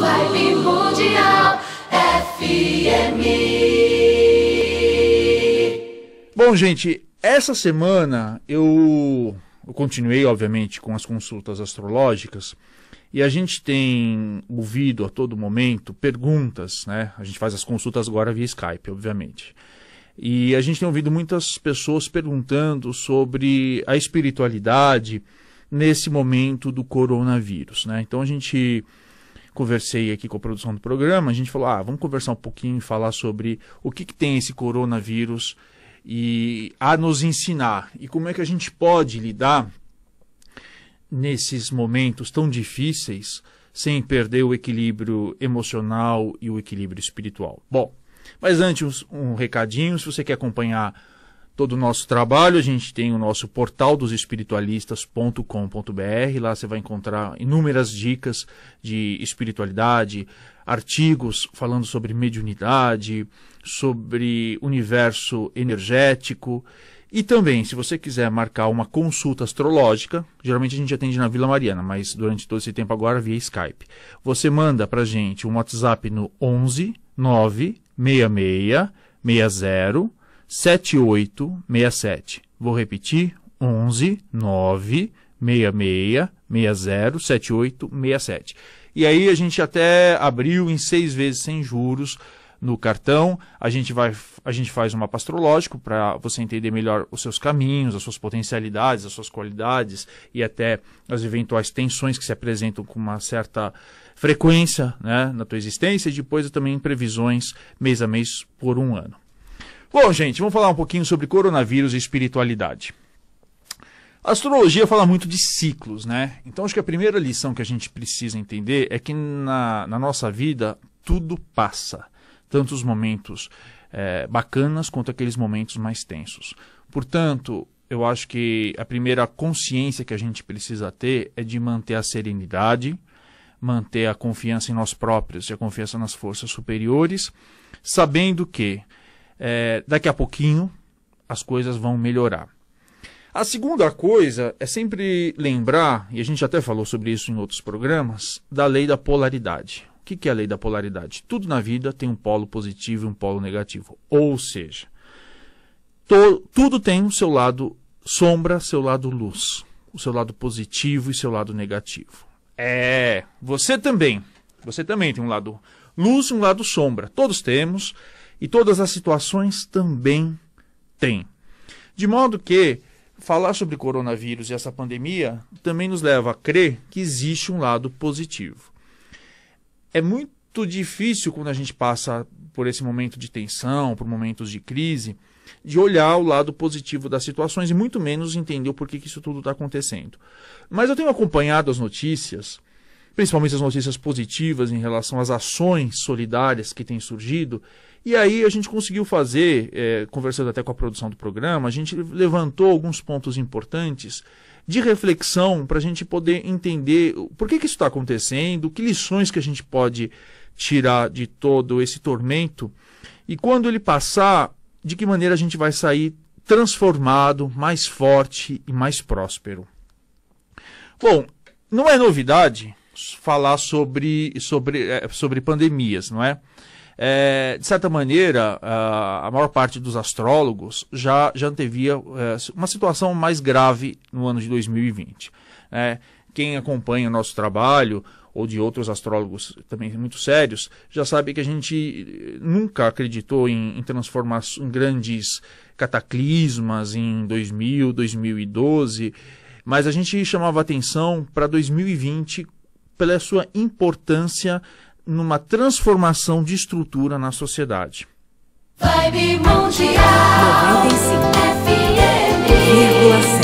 Live Mundial FM. Bom, gente, essa semana eu, eu continuei, obviamente, com as consultas astrológicas. E a gente tem ouvido a todo momento perguntas, né? A gente faz as consultas agora via Skype, obviamente. E a gente tem ouvido muitas pessoas perguntando sobre a espiritualidade nesse momento do coronavírus, né? Então a gente conversei aqui com a produção do programa, a gente falou, ah, vamos conversar um pouquinho e falar sobre o que, que tem esse coronavírus e a nos ensinar e como é que a gente pode lidar nesses momentos tão difíceis sem perder o equilíbrio emocional e o equilíbrio espiritual. Bom, mas antes um recadinho, se você quer acompanhar todo o nosso trabalho. A gente tem o nosso portal dos espiritualistas.com.br. Lá você vai encontrar inúmeras dicas de espiritualidade, artigos falando sobre mediunidade, sobre universo energético. E também, se você quiser marcar uma consulta astrológica, geralmente a gente atende na Vila Mariana, mas durante todo esse tempo agora via Skype. Você manda para gente um WhatsApp no 11 966 60 7867. Vou repetir: 11 9 66 E aí a gente até abriu em seis vezes sem juros no cartão. A gente vai a gente faz um mapa astrológico para você entender melhor os seus caminhos, as suas potencialidades, as suas qualidades e até as eventuais tensões que se apresentam com uma certa frequência né, na tua existência e depois também previsões mês a mês por um ano. Bom, gente, vamos falar um pouquinho sobre coronavírus e espiritualidade. A astrologia fala muito de ciclos, né? Então acho que a primeira lição que a gente precisa entender é que na, na nossa vida tudo passa. Tanto os momentos é, bacanas quanto aqueles momentos mais tensos. Portanto, eu acho que a primeira consciência que a gente precisa ter é de manter a serenidade, manter a confiança em nós próprios e a confiança nas forças superiores, sabendo que é, daqui a pouquinho as coisas vão melhorar. A segunda coisa é sempre lembrar, e a gente até falou sobre isso em outros programas, da lei da polaridade. O que é a lei da polaridade? Tudo na vida tem um polo positivo e um polo negativo. Ou seja, to, tudo tem o seu lado sombra, seu lado luz, o seu lado positivo e seu lado negativo. É, você também. Você também tem um lado luz e um lado sombra. Todos temos. E todas as situações também têm. De modo que falar sobre coronavírus e essa pandemia também nos leva a crer que existe um lado positivo. É muito difícil quando a gente passa por esse momento de tensão, por momentos de crise, de olhar o lado positivo das situações e muito menos entender o porquê que isso tudo está acontecendo. Mas eu tenho acompanhado as notícias principalmente as notícias positivas em relação às ações solidárias que têm surgido. E aí a gente conseguiu fazer, é, conversando até com a produção do programa, a gente levantou alguns pontos importantes de reflexão para a gente poder entender por que, que isso está acontecendo, que lições que a gente pode tirar de todo esse tormento e quando ele passar, de que maneira a gente vai sair transformado, mais forte e mais próspero. Bom, não é novidade falar sobre, sobre, é, sobre pandemias, não é? É, de certa maneira, a maior parte dos astrólogos já, já antevia é, uma situação mais grave no ano de 2020. É, né? quem acompanha o nosso trabalho ou de outros astrólogos também muito sérios já sabe que a gente nunca acreditou em, em transformações, em grandes cataclismas em 2000, 2012, mas a gente chamava atenção para 2020 pela sua importância numa transformação de estrutura na sociedade. Vibe Mundial 95